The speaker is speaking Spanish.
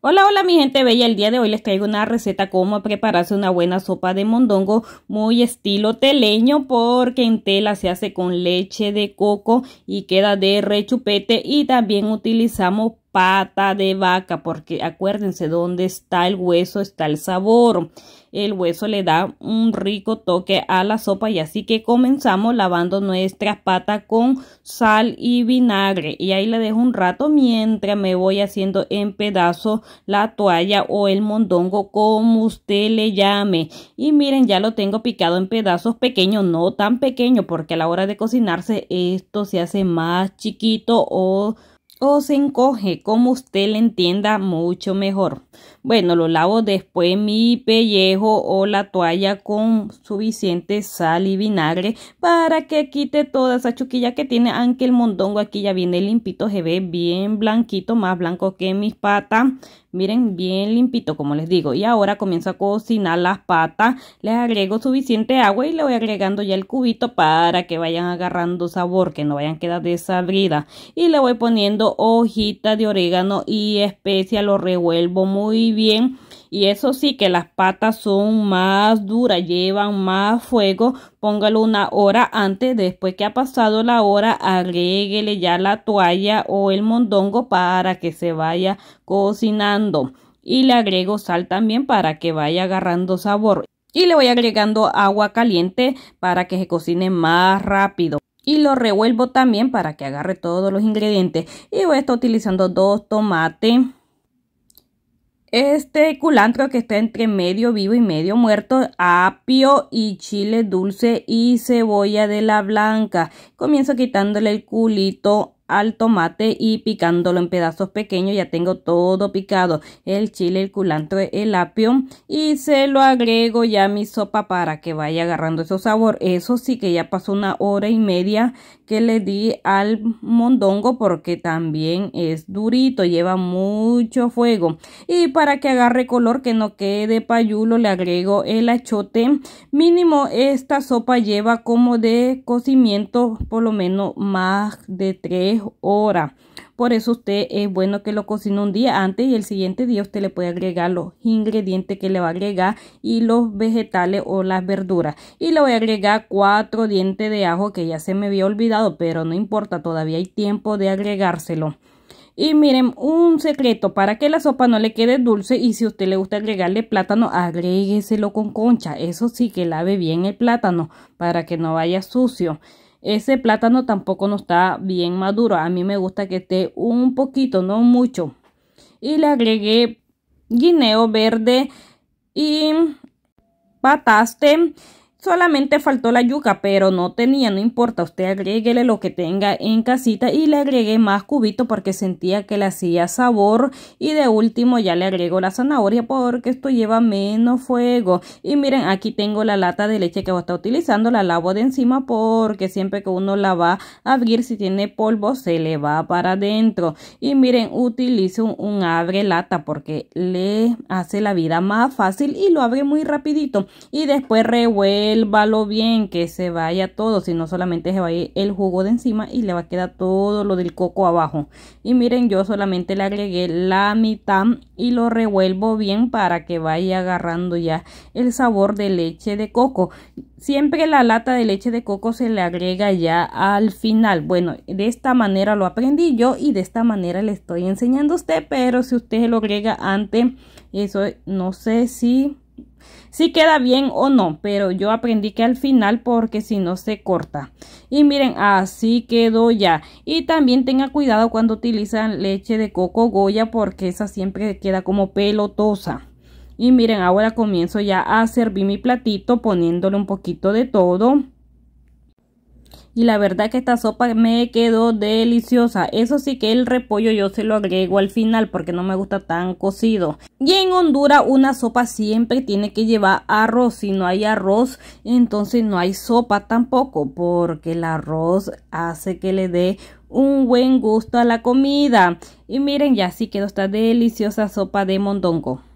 Hola, hola mi gente bella, el día de hoy les traigo una receta cómo prepararse una buena sopa de mondongo muy estilo teleño porque en tela se hace con leche de coco y queda de rechupete y también utilizamos pata de vaca, porque acuérdense, donde está el hueso está el sabor. El hueso le da un rico toque a la sopa y así que comenzamos lavando nuestra pata con sal y vinagre. Y ahí le dejo un rato mientras me voy haciendo en pedazos la toalla o el mondongo, como usted le llame. Y miren, ya lo tengo picado en pedazos pequeños, no tan pequeño, porque a la hora de cocinarse esto se hace más chiquito o o se encoge, como usted le entienda mucho mejor. Bueno, lo lavo después mi pellejo o la toalla con suficiente sal y vinagre para que quite toda esa chuquilla que tiene, aunque el mondongo aquí ya viene limpito, se ve bien blanquito, más blanco que mis patas, Miren, bien limpito, como les digo. Y ahora comienzo a cocinar las patas. Les agrego suficiente agua y le voy agregando ya el cubito para que vayan agarrando sabor, que no vayan a quedar desabridas. Y le voy poniendo hojita de orégano y especia. Lo revuelvo muy bien y eso sí, que las patas son más duras, llevan más fuego. Póngalo una hora antes, después que ha pasado la hora, agréguele ya la toalla o el mondongo para que se vaya cocinando. Y le agrego sal también para que vaya agarrando sabor. Y le voy agregando agua caliente para que se cocine más rápido y lo revuelvo también para que agarre todos los ingredientes y voy a estar utilizando dos tomates este culantro que está entre medio vivo y medio muerto, apio y chile dulce y cebolla de la blanca. Comienzo quitándole el culito al tomate y picándolo en pedazos pequeños. Ya tengo todo picado, el chile, el culantro, el apio y se lo agrego ya a mi sopa para que vaya agarrando ese sabor. Eso sí que ya pasó una hora y media que le di al mondongo porque también es durito, lleva mucho fuego. Y para que agarre color que no quede payulo le agrego el achote. Mínimo esta sopa lleva como de cocimiento por lo menos más de 3 hora Por eso usted es bueno que lo cocine un día antes y el siguiente día usted le puede agregar los ingredientes que le va a agregar y los vegetales o las verduras. Y le voy a agregar cuatro dientes de ajo que ya se me había olvidado, pero no importa, todavía hay tiempo de agregárselo. Y miren, un secreto para que la sopa no le quede dulce y si usted le gusta agregarle plátano, agrégueselo con concha. Eso sí que lave bien el plátano para que no vaya sucio. Ese plátano tampoco no está bien maduro. A mí me gusta que esté un poquito, no mucho. Y le agregué guineo verde y pataste Solamente faltó la yuca, pero no tenía, no importa, usted agréguele lo que tenga en casita y le agregué más cubito porque sentía que le hacía sabor y de último ya le agrego la zanahoria porque esto lleva menos fuego. Y miren, aquí tengo la lata de leche que voy a estar utilizando, la lavo de encima porque siempre que uno la va a abrir si tiene polvo se le va para adentro. Y miren, utilizo un, un abre lata porque le hace la vida más fácil y lo abre muy rapidito y después revuelve el va bien, que se vaya todo, si no solamente se va el jugo de encima y le va a quedar todo lo del coco abajo. Y miren, yo solamente le agregué la mitad y lo revuelvo bien para que vaya agarrando ya el sabor de leche de coco. Siempre la lata de leche de coco se le agrega ya al final. Bueno, de esta manera lo aprendí yo y de esta manera le estoy enseñando a usted, pero si usted lo agrega antes, eso no sé si si queda bien o no, pero yo aprendí que al final porque si no se corta. Y miren, así quedó ya. Y también tenga cuidado cuando utilizan leche de coco Goya porque esa siempre queda como pelotosa. Y miren, ahora comienzo ya a servir mi platito poniéndole un poquito de todo y la verdad que esta sopa me quedó deliciosa. Eso sí que el repollo yo se lo agrego al final porque no me gusta tan cocido. Y en Honduras una sopa siempre tiene que llevar arroz. Si no hay arroz, entonces no hay sopa tampoco porque el arroz hace que le dé un buen gusto a la comida. Y miren, ya sí quedó esta deliciosa sopa de mondongo.